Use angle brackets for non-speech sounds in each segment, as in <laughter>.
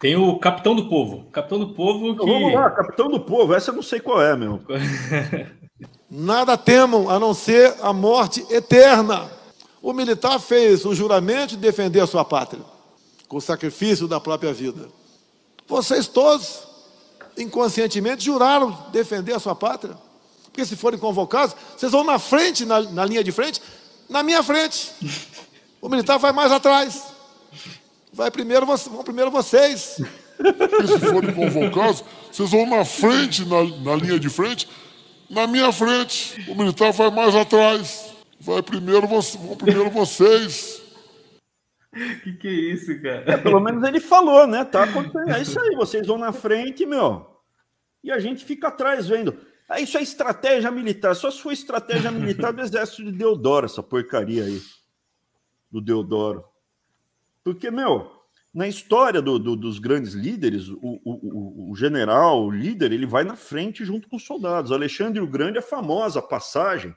Tem o Capitão do Povo. Capitão do Povo que. Vamos lá, Capitão do Povo, essa eu não sei qual é, meu. <laughs> Nada temam a não ser a morte eterna. O militar fez o juramento de defender a sua pátria, com o sacrifício da própria vida. Vocês todos, inconscientemente, juraram defender a sua pátria. Porque se forem convocados, vocês vão na frente, na, na linha de frente, na minha frente. <laughs> O militar vai mais atrás. Vai primeiro, vão primeiro vocês. <laughs> se forem convocados, vocês vão na frente, na, na linha de frente, na minha frente. O militar vai mais atrás. Vai primeiro, vão primeiro vocês. Que que é isso, cara? É, pelo menos ele falou, né? Tá É isso aí, vocês vão na frente, meu. E a gente fica atrás vendo. Ah, isso é estratégia militar. Só se for estratégia militar do exército de Deodoro, essa porcaria aí. Do Deodoro. Porque, meu, na história do, do, dos grandes líderes, o, o, o, general, o líder, ele vai na frente junto com os soldados. Alexandre o Grande, a famosa passagem,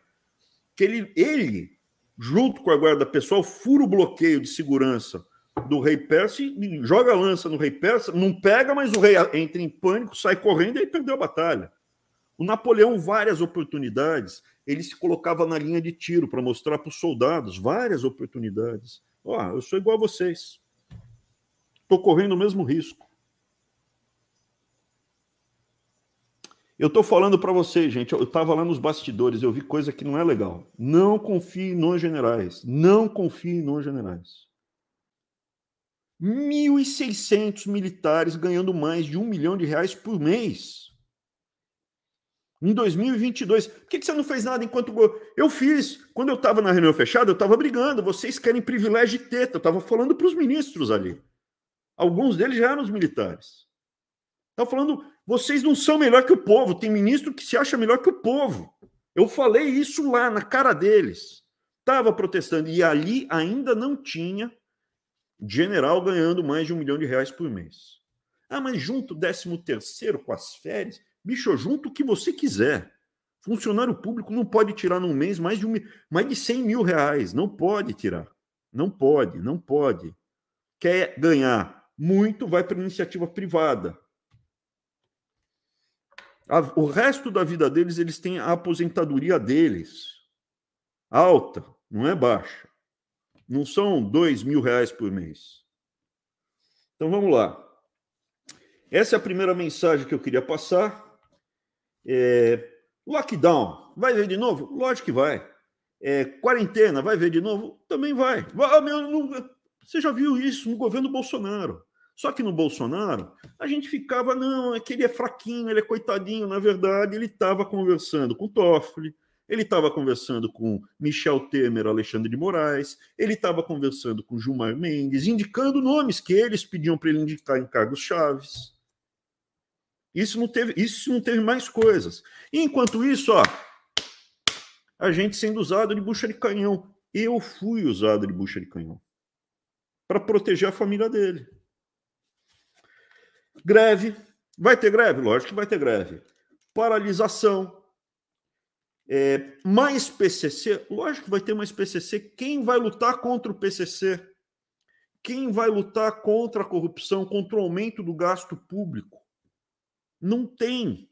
que ele, ele junto com a guarda pessoal, fura o bloqueio de segurança do rei persa e joga a lança no rei persa, não pega, mas o rei entra em pânico, sai correndo e aí perdeu a batalha. O Napoleão, várias oportunidades, ele se colocava na linha de tiro para mostrar para os soldados várias oportunidades. Ó, oh, eu sou igual a vocês. Estou correndo o mesmo risco. Eu estou falando para vocês, gente. Eu estava lá nos bastidores, eu vi coisa que não é legal. Não confie nos generais. Não confie nos generais. 1.600 militares ganhando mais de um milhão de reais por mês. Em 2022, por que, que você não fez nada enquanto eu fiz? Quando eu estava na reunião fechada, eu estava brigando. Vocês querem privilégio de teta. Eu estava falando para os ministros ali. Alguns deles já eram os militares. Estava falando, vocês não são melhor que o povo. Tem ministro que se acha melhor que o povo. Eu falei isso lá na cara deles. Estava protestando. E ali ainda não tinha general ganhando mais de um milhão de reais por mês. Ah, mas junto o décimo terceiro com as férias. Bicho, junto o que você quiser. Funcionário público não pode tirar num mês mais de, um, mais de 100 mil reais. Não pode tirar. Não pode, não pode. Quer ganhar muito, vai para iniciativa privada. A, o resto da vida deles, eles têm a aposentadoria deles. Alta, não é baixa. Não são dois mil reais por mês. Então vamos lá. Essa é a primeira mensagem que eu queria passar. É, lockdown, vai ver de novo? Lógico que vai. É, quarentena, vai ver de novo? Também vai. vai ah, meu, não, você já viu isso no governo Bolsonaro. Só que no Bolsonaro, a gente ficava, não, é que ele é fraquinho, ele é coitadinho. Na verdade, ele estava conversando com Toffoli, ele estava conversando com Michel Temer, Alexandre de Moraes, ele estava conversando com Gilmar Mendes, indicando nomes que eles pediam para ele indicar em cargos chaves. Isso não teve, isso não teve mais coisas. E enquanto isso, ó, a gente sendo usado de bucha de canhão. Eu fui usado de bucha de canhão para proteger a família dele. Greve. Vai ter greve? Lógico que vai ter greve. Paralisação. É, mais PCC? Lógico que vai ter mais PCC. Quem vai lutar contra o PCC? Quem vai lutar contra a corrupção, contra o aumento do gasto público? Não tem.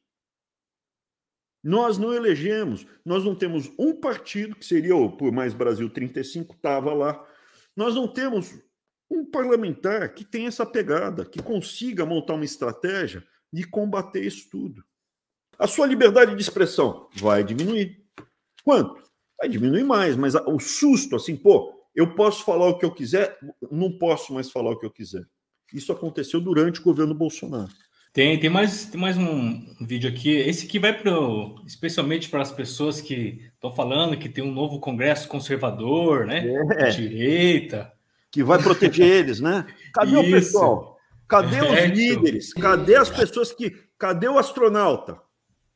Nós não elegemos, nós não temos um partido, que seria o Por Mais Brasil 35, estava lá. Nós não temos um parlamentar que tenha essa pegada, que consiga montar uma estratégia de combater isso tudo. A sua liberdade de expressão vai diminuir. Quanto? Vai diminuir mais, mas o susto, assim, pô, eu posso falar o que eu quiser, não posso mais falar o que eu quiser. Isso aconteceu durante o governo Bolsonaro. Tem, tem mais, tem mais um vídeo aqui. Esse aqui vai para especialmente para as pessoas que estão falando que tem um novo Congresso conservador, né? É. Direita. Que vai proteger <laughs> eles, né? Cadê Isso. o pessoal? Cadê <laughs> os é, então. líderes? Cadê as pessoas que. Cadê o astronauta?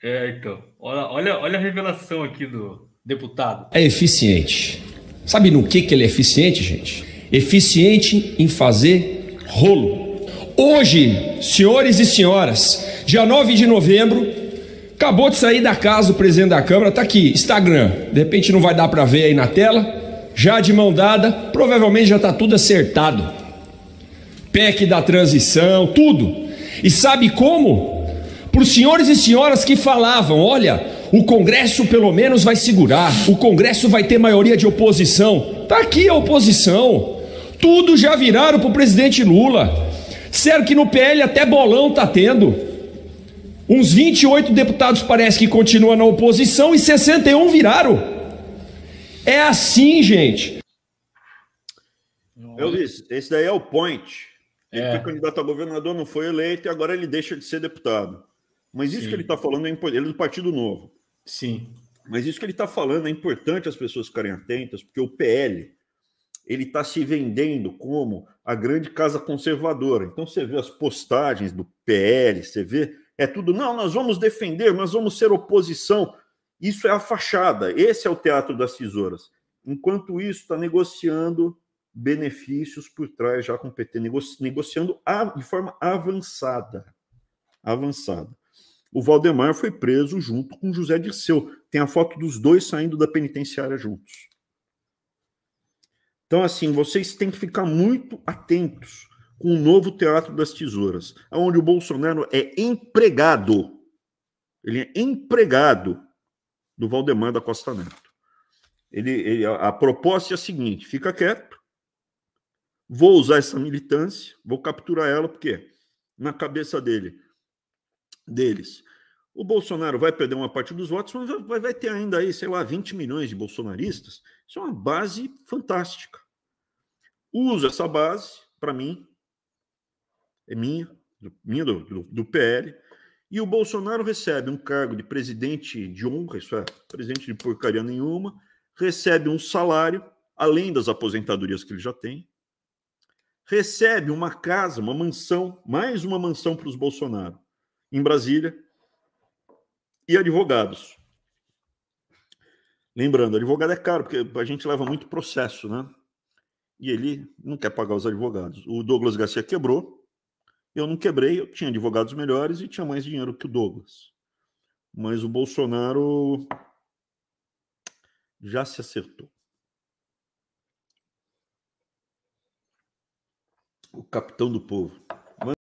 É, então. Olha, olha, olha a revelação aqui do deputado. É eficiente. Sabe no que, que ele é eficiente, gente? Eficiente em fazer rolo. Hoje, senhores e senhoras, dia 9 de novembro, acabou de sair da casa o presidente da Câmara, tá aqui, Instagram. De repente não vai dar para ver aí na tela. Já de mão dada, provavelmente já tá tudo acertado. PEC da transição, tudo. E sabe como? Para os senhores e senhoras que falavam, olha, o Congresso pelo menos vai segurar, o Congresso vai ter maioria de oposição. Tá aqui a oposição. Tudo já viraram para o presidente Lula. Disseram que no PL até bolão está tendo. Uns 28 deputados parece que continuam na oposição e 61 viraram. É assim, gente. Eu disse, esse daí é o point. Ele é. foi candidato a governador, não foi eleito e agora ele deixa de ser deputado. Mas isso Sim. que ele está falando é importante. Ele é do Partido Novo. Sim. Mas isso que ele está falando é importante as pessoas ficarem atentas, porque o PL ele está se vendendo como a grande casa conservadora. Então você vê as postagens do PL, você vê, é tudo, não, nós vamos defender, nós vamos ser oposição. Isso é a fachada, esse é o teatro das tesouras. Enquanto isso, está negociando benefícios por trás já com o PT, negociando de forma avançada. Avançada. O Valdemar foi preso junto com José Dirceu. Tem a foto dos dois saindo da penitenciária juntos. Então, assim, vocês têm que ficar muito atentos com o novo Teatro das Tesouras, onde o Bolsonaro é empregado. Ele é empregado do Valdemar da Costa Neto. Ele, ele, a proposta é a seguinte: fica quieto, vou usar essa militância, vou capturar ela, porque na cabeça dele, deles, o Bolsonaro vai perder uma parte dos votos, mas vai, vai ter ainda aí, sei lá, 20 milhões de bolsonaristas. Isso é uma base fantástica. Uso essa base, para mim, é minha, do, minha do, do, do, PL, e o Bolsonaro recebe um cargo de presidente de honra, isso é, presidente de porcaria nenhuma, recebe um salário, além das aposentadorias que ele já tem, recebe uma casa, uma mansão, mais uma mansão para os Bolsonaro, em Brasília, e advogados. Lembrando, advogado é caro, porque a gente leva muito processo, né? e ele não quer pagar os advogados. O Douglas Garcia quebrou, eu não quebrei, eu tinha advogados melhores e tinha mais dinheiro que o Douglas. Mas o Bolsonaro já se acertou. O capitão do povo.